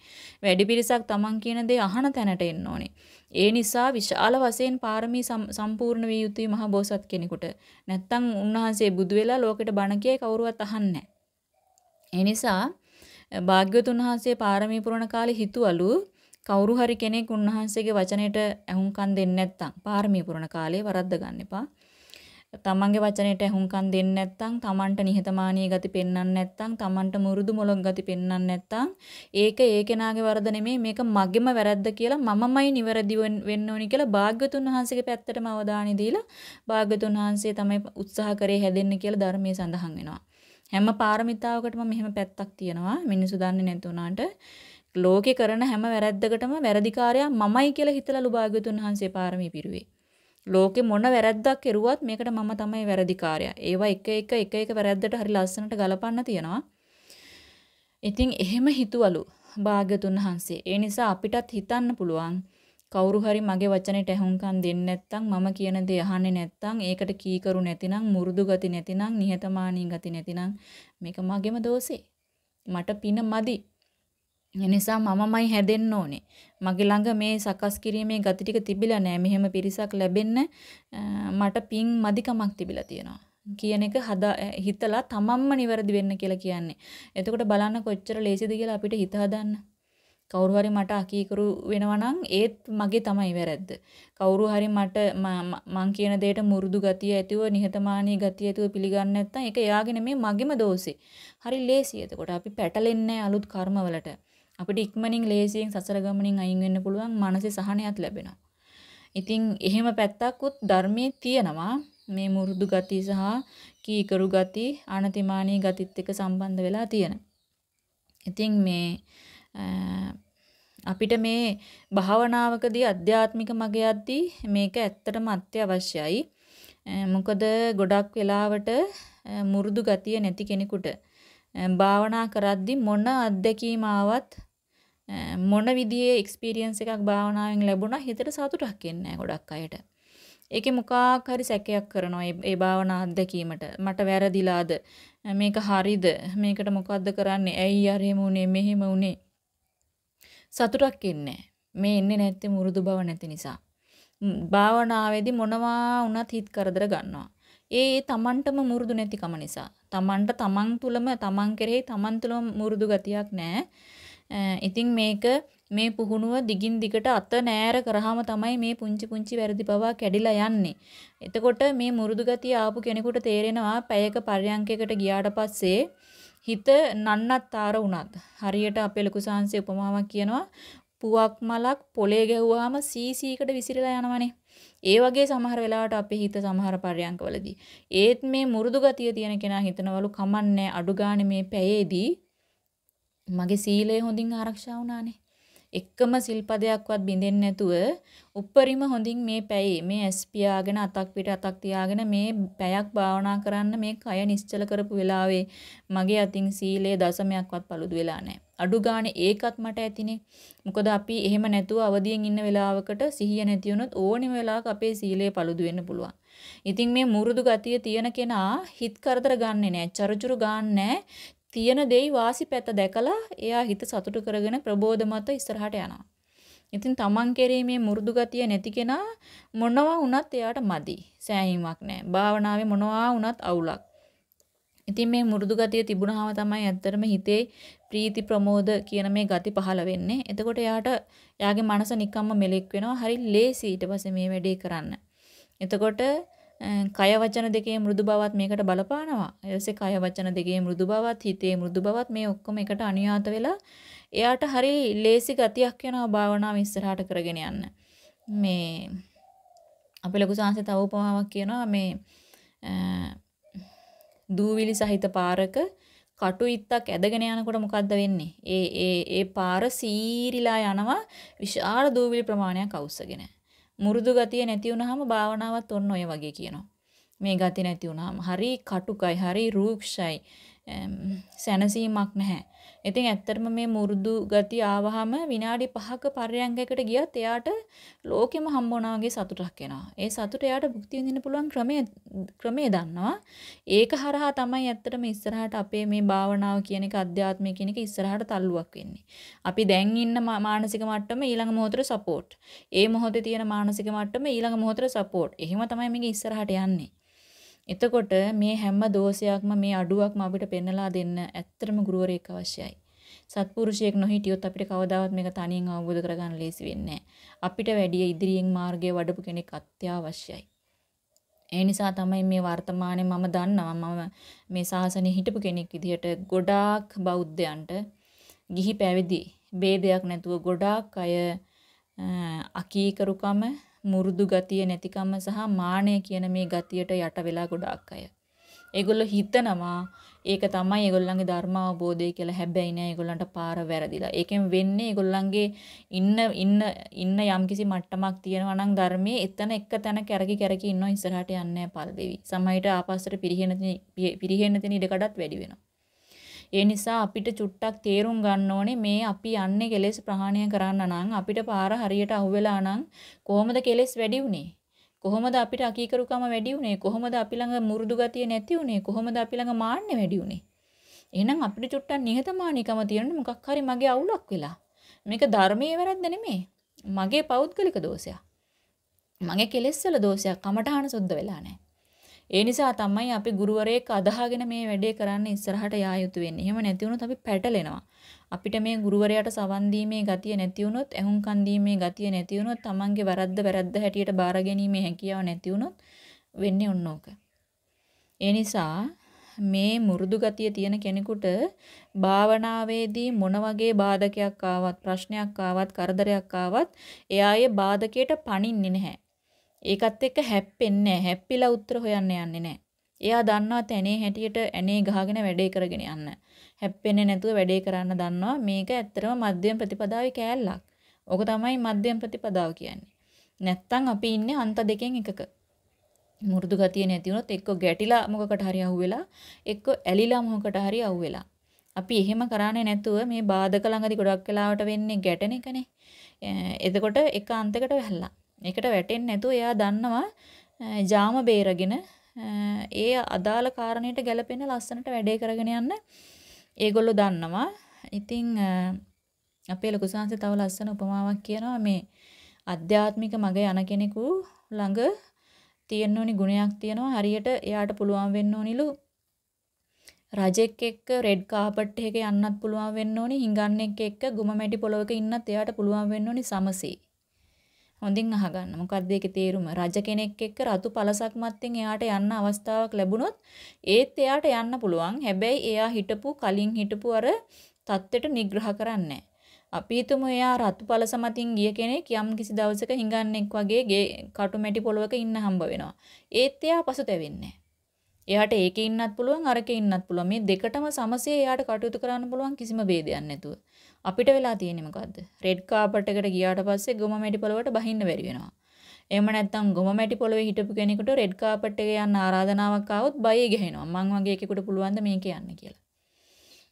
[SPEAKER 1] වැඩි පිරිසක් තමන් කියන දේ අහන තැනට එන්න ඕනේ. ඒ නිසා විශාල වශයෙන් පාරමී සම්පූර්ණ විය යුතුයි මහ බෝසත් කෙනෙකුට. නැත්තම් උන්වහන්සේ බුදු වෙලා ලෝකෙට බණ කියයි කවුරුවත් අහන්නේ නැහැ. ඒ නිසා භාග්‍යවතුන් වහන්සේ පාරමී පුරණ කාලේ හිතුවලු කවුරු හරි කෙනෙක් උන්වහන්සේගේ වචනයට ඇහුම්කන් දෙන්නේ නැත්නම් පාරමී පුරණ කාලේ වරද්ද ගන්න එපා. තමන්ගේ වචනයට ඇහුම්කන් දෙන්නේ නැත්නම් තමන්ට නිහතමානී ගති පෙන්වන්න නැත්නම් තමන්ට මුරුදු මොළොක් ගති පෙන්වන්න නැත්නම් ඒක ඒ කෙනාගේ වරද නෙමෙයි මේක මගේම වැරද්ද කියලා මමමයි නිවැරදි වෙන්න ඕනි කියලා භාග්‍යතුන් වහන්සේගේ පැත්තටම අවධානය දීලා භාග්‍යතුන් වහන්සේ තමයි උත්සාහ කරේ හැදෙන්න කියලා ධර්මයේ සඳහන් වෙනවා. හැම පාරමිතාවකටම මෙහෙම පැත්තක් තියෙනවා. මිනිස්සු දන්නේ නැතුණාට ලෝකේ කරන හැම වැරැද්දකටම වැරදිකාරයා මමයි කියලා හිතලා ලුභාග්‍යතුන් වහන්සේ පාරමී පිරුවේ. ලෝකේ මොන වැරැද්දක් කෙරුවත් මේකට මම තමයි වැරදිකාරයා. ඒවා එක එක එක එක වැරැද්දට හරි ලස්සනට ගලපන්න තියනවා. ඉතින් එහෙම හිතුවලු භාග්‍යතුන් වහන්සේ. ඒ නිසා අපිටත් හිතන්න පුළුවන් කවුරු හරි මගේ වචනෙට ඇහුම්කන් දෙන්නේ නැත්නම් මම කියන දේ අහන්නේ නැත්නම් ඒකට කීකරු නැතිනම් මුරුදු ගති නැතිනම් නිහතමානී ගති නැතිනම් මේක මගේම දෝෂේ. මට පින මදි. එනිසා මමමයි හැදෙන්න ඕනේ. මගේ ළඟ මේ සකස් කිරීමේ ගති ටික තිබිලා නැහැ. මෙහෙම පිරිසක් ලැබෙන්න මට පින් මදිකමක් තිබිලා තියෙනවා. කියන එක හදා හිතලා තමන්ම නිවැරදි වෙන්න කියලා කියන්නේ. එතකොට බලන්න කොච්චර ලේසිද කියලා අපිට හිත හදන්න. කවුරු හරි මට අකීකරු වෙනවා නම් ඒත් මගේ තමයි වැරද්ද. කවුරු හරි මට මං කියන දෙයට මුරුදු ගතිය ඇතිව නිහතමානී ගතිය ඇතිව පිළිගන්නේ නැත්නම් ඒක එයාගේ නෙමෙයි මගේම දෝෂේ. හරි ලේසි එතකොට අපි පැටලෙන්නේ අලුත් කර්මවලට. අපිට ඉක්මනින් ලේසියෙන් සසර ගමනින් අයින් වෙන්න පුළුවන් මානසික සහනයක් ලැබෙනවා. ඉතින් එහෙම පැත්තකුත් ධර්මයේ තියෙනවා. මේ මුරුදු ගති සහ කීකරු ගති අනතිමානී ගතිත් එක්ක සම්බන්ධ වෙලා තියෙන. ඉතින් මේ අපිට මේ භාවනාවකදී අධ්‍යාත්මික මග යද්දී මේක ඇත්තටම අත්‍යවශ්‍යයි. මොකද ගොඩක් වෙලාවට මුරුදු ගතිය නැති කෙනෙකුට භාවනා කරද්දී මොන අත්දැකීම ආවත් මොන විදිහේ එක්ස්පීරියන්ස් එකක් භාවනාවෙන් ලැබුණා හිතට සතුටක් එන්නේ නැහැ ගොඩක් අයට. ඒකේ මොකක් හරි සැකයක් කරනවා මේ භාවනා අත්දැකීමට. මට වැරදිලාද? මේක හරිද? මේකට මොකද්ද කරන්නේ? ඇයි අරෙම උනේ මෙහෙම උනේ? සතුටක් එන්නේ මේ එන්නේ නැත්තේ මුරුදු බව නැති නිසා. භාවනාවේදී මොනවා වුණත් හිත කරදර ගන්නවා. ඒ තමන්ටම මුරුදු නැතිකම නිසා. තමන්ට තමන් තුළම තමන් කෙරෙහි තමන් තුළම මුරුදු ගතියක් නැහැ. ඉතින් මේක මේ පුහුණුව දිගින් දිගට අත නෑර කරාම තමයි මේ පුංචි පුංචි වැරදි පවා කැඩිලා යන්නේ. එතකොට මේ මුරුදු ගතිය ආපු කෙනෙකුට තේරෙනවා පැයක පරයන්කයකට ගියාට පස්සේ හිත නන්නත්තර වුණත් හරියට අපේ ලොකු සාංශේ උපමාවක් කියනවා පුවක් මලක් පොලේ ගැහුවාම සීසීකට විසිරලා යනවනේ. ඒ වගේ සමහර වෙලාවට අපේ හිත සමහර පරයන්කවලදී ඒත් මේ මුරුදු ගතිය තියෙන කෙනා හිතනවලු කමන්නේ අඩු ගානේ මේ පැයේදී මගේ සීලය හොඳින් ආරක්ෂා වුණානේ. එකම සිල්පදයක්වත් බිඳෙන්නේ නැතුව උප්පරිම හොඳින් මේ පැයේ මේ ඇස් පියාගෙන අතක් පිට අතක් තියාගෙන මේ පැයක් භාවනා කරන්න මේ කය නිශ්චල කරපු වෙලාවේ මගේ අතින් සීලේ දශමයක්වත් paludu වෙලා නැහැ. අඩු ගානේ ඒකත් මට ඇතිනේ. මොකද අපි එහෙම නැතුව අවදියෙන් ඉන්න වෙලාවකට සිහිය නැති වුණොත් ඕනෙම වෙලාවක අපේ සීලය paludu වෙන්න පුළුවන්. ඉතින් මේ මුරුදු ගතිය තියෙන කෙනා හිත කරදර ගන්නෙ නෑ චරුචරු ගන්නෑ තියෙන දෙයි වාසි පැත දැකලා එයා හිත සතුටු කරගෙන ප්‍රබෝධමත්ව ඉස්සරහට යනවා. ඉතින් තමන් කෙරේ මේ මුරුදු ගතිය නැති කෙනා මොනවා වුණත් එයාට මදි. සෑහීමක් නැහැ. භාවනාවේ මොනවා වුණත් අවුලක්. ඉතින් මේ මුරුදු ගතිය තිබුණාම තමයි ඇත්තටම හිතේ ප්‍රීති ප්‍රමෝද කියන මේ ගති පහළ වෙන්නේ. එතකොට එයාට එයාගේ මනස නිකම්ම මෙලෙක් වෙනවා. හරි ලේසි ඊට පස්සේ මේ වැඩේ කරන්න. එතකොට කය වචන දෙකේ මෘදු බවත් මේකට බලපානවා. ඊටසේ කය වචන දෙකේ මෘදු බවත් හිතේ මෘදු බවත් මේ ඔක්කොම එකට අනුයාත වෙලා එයාට හරි ලේසි ගතියක් යනවා භාවනාව ඉස්සරහට කරගෙන යන්න. මේ අපේ ලොකු සාංශය තව උපමාවක් කියනවා මේ දූවිලි සහිත පාරක කටු ඉත්තක් ඇදගෙන යනකොට මොකද්ද වෙන්නේ? ඒ ඒ ඒ පාර සීරිලා යනවා විශාල දූවිලි ප්‍රමාණයක් අවුස්සගෙන. මුරුදු ගතිය නැති වුනහම භාවනාවත් ඔන්න ඔය වගේ කියනවා. මේ ගති නැති වුනහම හරි කටුකයි හරි රූක්ෂයි සැනසීමක් නැහැ. ඉතින් ඇත්තටම මේ මුරුදු ගති ආවහම විනාඩි 5ක පරයන්ගයකට ගියත් එයාට ලෝකෙම හම්බ වුණා වගේ සතුටක් එනවා. ඒ සතුට එයාට භුක්ති විඳින්න පුළුවන් ක්‍රමයේ ක්‍රමයේ දන්නවා. ඒක හරහා තමයි ඇත්තටම ඉස්සරහට අපේ මේ භාවනාව කියන එක අධ්‍යාත්මය කියන එක ඉස්සරහට තල්ලුවක් වෙන්නේ. අපි දැන් ඉන්න මානසික මට්ටම ඊළඟ මොහොතේ සපෝට්. ඒ මොහොතේ තියෙන මානසික මට්ටම ඊළඟ මොහොතේ සපෝට්. එහෙම තමයි මේක ඉස්සරහට යන්නේ. එතකොට මේ හැම දෝෂයක්ම මේ අඩුවක්ම අපිට පෙන්නලා දෙන්න ඇත්තටම ගුරුවරයෙක් අවශ්‍යයි. සත්පුරුෂයෙක් නොහිටියොත් අපිට කවදාවත් මේක තනියෙන් අවබෝධ කරගන්න ලේසි වෙන්නේ අපිට වැඩි ඉදිරියෙන් මාර්ගය වඩපු කෙනෙක් අත්‍යවශ්‍යයි. ඒ නිසා තමයි මේ වර්තමානයේ මම දන්නවා මම මේ සාසනය හිටපු කෙනෙක් විදිහට ගොඩාක් බෞද්ධයන්ට ගිහි පැවිදි ભેදයක් නැතුව ගොඩාක් අය අකීකරුකම මුරුදු ගතිය නැතිකම සහ මාන්නය කියන මේ ගතියට යට වෙලා ගොඩාක් අය. ඒගොල්ලෝ හිතනවා ඒක තමයි ඒගොල්ලන්ගේ ධර්ම අවබෝධය කියලා. හැබැයි නෑ ඒගොල්ලන්ට පාර වැරදිලා. ඒකෙන් වෙන්නේ ඒගොල්ලන්ගේ ඉන්න ඉන්න ඉන්න යම්කිසි මට්ටමක් තියෙනවා නම් ධර්මයේ එතන එක තැන කැරකි කැරකි ඉන්නව ඉස්සරහට යන්නේ නෑ පල්දෙවි. සමහරට ආපස්සට පිරිහෙන පිරිහෙන තැන ඉඩකඩත් වැඩි වෙනවා. ඒ නිසා අපිට චුට්ටක් තේරුම් ගන්න ඕනේ මේ අපි යන්නේ කෙලෙස් ප්‍රහාණය කරන්න නම් අපිට පාර හරියට අහුවෙලා නම් කොහොමද කෙලෙස් වැඩි උනේ? කොහොමද අපිට අකීකරුකම වැඩි උනේ? කොහොමද අපි ළඟ මුරුදු ගතිය නැති උනේ? කොහොමද අපි ළඟ මාන්නේ වැඩි උනේ? එහෙනම් අපිට චුට්ටක් නිහතමානීකම තියෙන මොකක් හරි මගේ අවුලක් වෙලා. මේක ධර්මයේ වැරද්ද නෙමෙයි. මගේ පෞද්ගලික දෝෂයක්. මගේ කෙලෙස් වල දෝෂයක් කමටහන සුද්ධ වෙලා නැහැ. ඒ නිසා තමයි අපි ගුරුවරයෙක් අදහාගෙන මේ වැඩේ කරන්න ඉස්සරහට යා යුතු වෙන්නේ. එහෙම නැති වුණොත් අපි පැටලෙනවා. අපිට මේ ගුරුවරයාට සවන් දීමේ ගතිය නැති වුණොත්, ඇහුම්කන් දීමේ ගතිය නැති වුණොත්, Tamange වැරද්ද වැරද්ද හැටියට බාර ගැනීමේ හැකියාව නැති වුණොත් වෙන්නේ ඕනෝක. ඒ නිසා මේ මුරුදු ගතිය තියෙන කෙනෙකුට භාවනාවේදී මොන වගේ බාධකයක් ආවත් ප්‍රශ්නයක් ආවත් කරදරයක් ආවත් එයායේ බාධකයට පණින්නේ නැහැ. ඒකත් එක්ක හැප්පෙන්නේ හැප්පිලා උත්තර හොයන්න යන්නේ නැහැ. එයා දන්නවා තැනේ හැටියට ඇනේ ගහගෙන වැඩේ කරගෙන යන්න. හැප්පෙන්නේ නැතුව වැඩේ කරන්න දන්නවා මේක ඇත්තටම මධ්‍යම ප්‍රතිපදාවේ කෑල්ලක්. ඕක තමයි මධ්‍යම ප්‍රතිපදාව කියන්නේ. නැත්තම් අපි ඉන්නේ අන්ත දෙකෙන් එකක. මුරුදු ගතිය නැති වුණොත් එක්ක ගැටිලා මොකකට හරි අහුවෙලා එක්ක ඇලිලා මොකකට හරි අහුවෙලා. අපි එහෙම කරන්නේ නැතුව මේ බාධක ළඟදී ගොඩක් වෙලාවට වෙන්නේ ගැටෙන එකනේ. එතකොට එක අන්තයකට වැහැලා. ඒකට වැටෙන්නේ නැතුව එයා දන්නවා ජාම බේරගෙන ඒ අදාළ කාරණයට ගැලපෙන ලස්සනට වැඩේ කරගෙන යන්න ඒගොල්ලෝ දන්නවා. ඉතින් අපේ ලොකු සංසය තව ලස්සන උපමාවක් කියනවා මේ අධ්‍යාත්මික මග යන කෙනෙකු ළඟ තියෙන්න ඕනි ගුණයක් තියෙනවා හරියට එයාට පුළුවන් වෙන්න ඕනිලු රජෙක් එක්ක රෙඩ් කාපට් එකේ යන්නත් පුළුවන් වෙන්න ඕනි හිඟන්නෙක් එක්ක ගුම මැටි පොළොවක ඉන්නත් එයාට පුළුවන් වෙන්න ඕනි සමසේ හොඳින් අහගන්න. මොකක්ද ඒකේ තේරුම? රජ කෙනෙක් එක්ක රතු පළසක් මත්තෙන් එයාට යන්න අවස්ථාවක් ලැබුණොත් ඒත් එයාට යන්න පුළුවන්. හැබැයි එයා හිටපු කලින් හිටපු අර தත්ත්වෙට නිග්‍රහ කරන්නේ අපි හිතමු එයා රතු පළස මතින් ගිය කෙනෙක් යම් කිසි දවසක හිඟන්නෙක් වගේ ගේ කටුමැටි පොළවක ඉන්න හම්බ වෙනවා. ඒත් එයා පසුතැවෙන්නේ එයාට ඒකේ ඉන්නත් පුළුවන් අරකේ ඉන්නත් පුළුවන් මේ දෙකටම සමසේ එයාට කටයුතු කරන්න පුළුවන් කිසිම ભેදයක් නැතුව. අපිට වෙලා තියෙන්නේ මොකද්ද? රෙඩ් කාපට් එකට ගියාට පස්සේ ගොම මැටි පොළවට බහින්න බැරි වෙනවා. එහෙම නැත්නම් ගොම මැටි පොළවේ හිටපු කෙනෙකුට රෙඩ් කාපට් එකේ යන්න ආරාධනාවක් ආවොත් බයයි ගහනවා. මං වගේ එකෙකුට පුළුවන් ද මේක යන්න කියලා.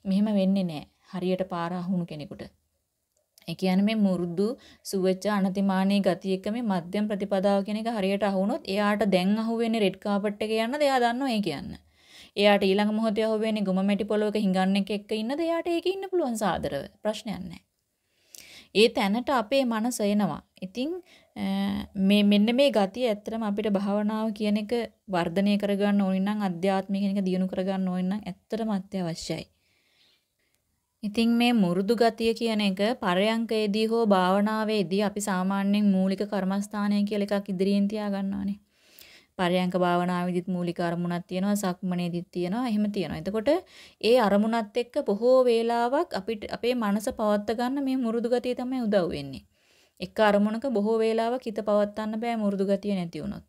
[SPEAKER 1] මෙහෙම වෙන්නේ නැහැ. හරියට පාර අහුණු කෙනෙකුට. ඒ කියන්නේ මේ මුරුදු සුවෙච්ච අනතිමානී ගති එක මේ මධ්‍යම ප්‍රතිපදාව කියන එක හරියට අහුනොත් එයාට දැන් අහුවෙන්නේ රෙඩ් කාපට් එක යන්නද එයා දන්නවා ඒ කියන්නේ. එයාට ඊළඟ මොහොතේ හොවෙන්නේ ගොම මැටි පොළොවක හිඟන්න එක එක්ක ඉන්නද එයාට ඒකේ ඉන්න පුළුවන් සාදරව ප්‍රශ්නයක් නැහැ. ඒ තැනට අපේ මනස එනවා. ඉතින් මේ මෙන්න මේ ගතිය ඇත්තටම අපිට භාවනාව කියන එක වර්ධනය කරගන්න ඕන නම් අධ්‍යාත්මික කෙනෙක් දියුණු කරගන්න ඕන නම් ඇත්තටම අත්‍යවශ්‍යයි. ඉතින් මේ මුරුදු ගතිය කියන එක පරයන්කයේදී හෝ භාවනාවේදී අපි සාමාන්‍යයෙන් මූලික කර්මස්ථානය කියලා එකක් ඉදිරියෙන් තියාගන්නවානේ. පරයන්ක භාවනාවේදීත් මූලික අරමුණක් තියෙනවා සක්මනේදීත් තියෙනවා එහෙම තියෙනවා. එතකොට ඒ අරමුණත් එක්ක බොහෝ වේලාවක් අපිට අපේ මනස පවත්ත ගන්න මේ මුරුදු ගතිය තමයි උදව් වෙන්නේ. එක අරමුණක බොහෝ වේලාවක් හිත පවත්වන්න බෑ මුරුදු ගතිය නැති වුණොත්.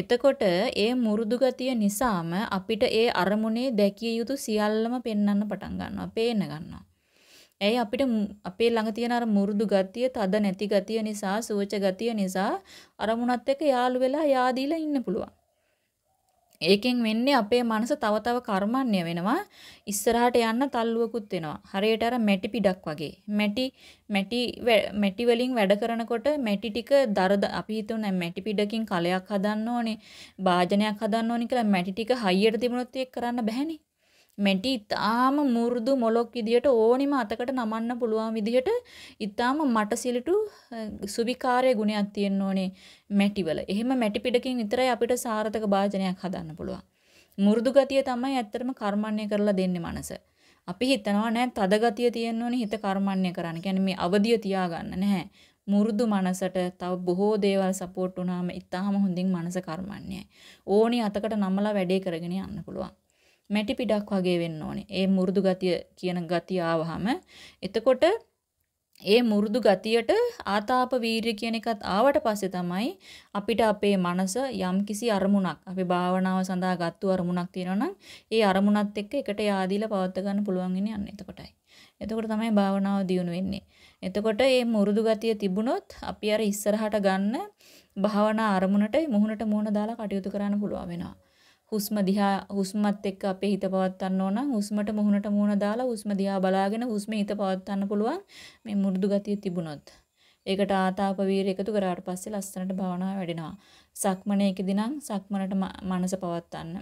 [SPEAKER 1] එතකොට ඒ මුරුදු ගතිය නිසාම අපිට ඒ අරමුණේ දැකිය යුතු සියල්ලම පෙන්වන්න පටන් ගන්නවා, පේන්න ගන්නවා. ඇයි අපිට අපේ ළඟ තියෙන අර මුරුදු ගතිය, තද නැති ගතිය නිසා, සුවච ගතිය නිසා අරමුණත් එක්ක යාළු වෙලා යාදීලා ඉන්න පුළුවන්. ඒකෙන් වෙන්නේ අපේ මනස තව තව කර්මන්නේ වෙනවා. ඉස්සරහට යන්න තල්ලුවකුත් වෙනවා. හරියට අර මැටි පිටක් වගේ. මැටි මැටි මැටි වලින් වැඩ කරනකොට මැටි ටික දරද අපි හිතන්නේ මැටි පිටකින් කලයක් හදන්න ඕනේ, භාජනයක් හදන්න ඕනේ කියලා මැටි ටික හයියට තිබුණොත් ඒක කරන්න බැහැනේ. මැටි ඉතාම මුරුදු මොලොක් විදියට ඕනිම අතකට නමන්න පුළුවන් විදියට ඉතාම මටසිලුටු සුවිකාරයේ ගුණයක් තියෙන්න ඕනේ මැටිවල. එහෙම මැටි පිටකින් විතරයි අපිට සාර්ථක භාජනයක් හදන්න පුළුවන්. මුරුදු ගතිය තමයි ඇත්තටම කර්මන්නේ කරලා දෙන්නේ මනස. අපි හිතනවා නෑ තද ගතිය තියෙන්න ඕනේ හිත කර්මන්නේ කරන්න. කියන්නේ මේ අවදිය තියාගන්න නැහැ. මුරුදු මනසට තව බොහෝ දේවල් සපෝට් වුණාම ඉතාම හොඳින් මනස කර්මන්නේයි. ඕනි අතකට නම්මලා වැඩේ කරගෙන යන්න පුළුවන්. මැටි පිටක් වගේ වෙන්න ඕනේ. ඒ මුරුදු ගතිය කියන ගතිය ආවහම එතකොට ඒ මුරුදු ගතියට ආතාප වීරිය කියන එකත් ආවට පස්සේ තමයි අපිට අපේ මනස යම්කිසි අරමුණක් අපේ භාවනාව සඳහා ගත්තු අරමුණක් තියෙනවා ඒ අරමුණත් එක්ක එකට yaadීලා පවත් ගන්න පුළුවන් වෙන්නේ අන්න එතකොටයි. එතකොට තමයි භාවනාව දියුණු වෙන්නේ. එතකොට මේ මුරුදු ගතිය තිබුණොත් අපි අර ඉස්සරහට ගන්න භාවනා අරමුණට මුහුණට මුහුණ දාලා කටයුතු කරන්න පුළුවන් වෙනවා. හුස්ම දිහා හුස්මත් එක්ක අපේ හිත පවත්වන්න ඕන නම් හුස්මට මුහුණට මුහුණ දාලා හුස්ම දිහා බලාගෙන හුස්මේ හිත පවත්වන්න පුළුවන් මේ මු르දු ගතිය තිබුණොත්. ඒකට ආතාප වීර එකතු කරාට පස්සේ ලස්සනට භාවනාව වැඩෙනවා. සක්මණේකදී නම් සක්මණට මනස පවත්වන්න.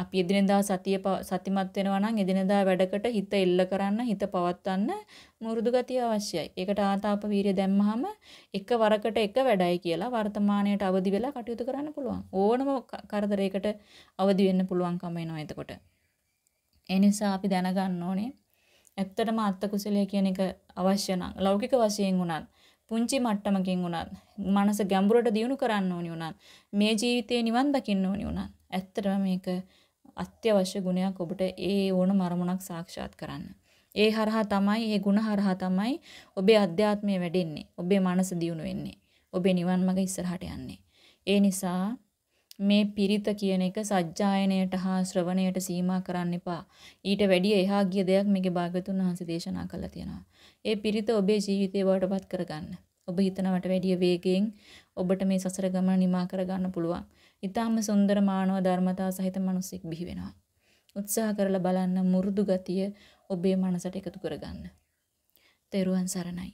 [SPEAKER 1] අපි එදිනෙදා සතිය සතිමත් වෙනවා නම් එදිනෙදා වැඩකට හිත එල්ල කරන්න හිත පවත්වන්න මුරුදු ගතිය අවශ්‍යයි. ඒකට ආතාප වීරිය දැම්මහම එකවරකට එක වැඩයි කියලා වර්තමාණයට අවදි වෙලා කටයුතු කරන්න පුළුවන්. ඕනම කරදරයකට අවදි වෙන්න පුළුවන්කම එනවා එතකොට. ඒ නිසා අපි දැනගන්න ඕනේ ඇත්තටම අත්කුසලයේ කියන එක අවශ්‍ය නම් ලෞකික වශයෙන් උනත් පුංචි මට්ටමකින් උනත් මනස ගැඹුරට දියුණු කරන්න ඕනි උනත් මේ ජීවිතේ නිවන් දකින්න ඕනි උනත් ඇත්තටම මේක අත්‍යවශ්‍ය ගුණයක් ඔබට ඒ ඕන මරමුණක් සාක්ෂාත් කරන්න. ඒ හරහා තමයි, ඒ ಗುಣ හරහා තමයි ඔබේ අධ්‍යාත්මය වැඩෙන්නේ. ඔබේ මනස දියුණු වෙන්නේ. ඔබේ නිවන් මඟ ඉස්සරහට යන්නේ. ඒ නිසා මේ පිරිත කියන එක සජ්ජායනයට හා ශ්‍රවණයට සීමා කරන්න එපා. ඊට වැඩිය එහා ගිය දෙයක් මේකේ භාග්‍යතුන් වහන්සේ දේශනා කළා තියෙනවා. ඒ පිරිත ඔබේ ජීවිතේ වඩපත් කරගන්න. ඔබ හිතනවට වැඩිය වේගයෙන් ඔබට මේ සසර ගමන නිමා කරගන්න පුළුවන්. ඊටාම සුන්දර මානව ධර්මතා සහිත මිනිසෙක් බිහි වෙනවා. උත්සාහ කරලා බලන්න මුරුදු ගතිය ඔබේ මනසට එකතු කරගන්න. තෙරුවන් සරණයි.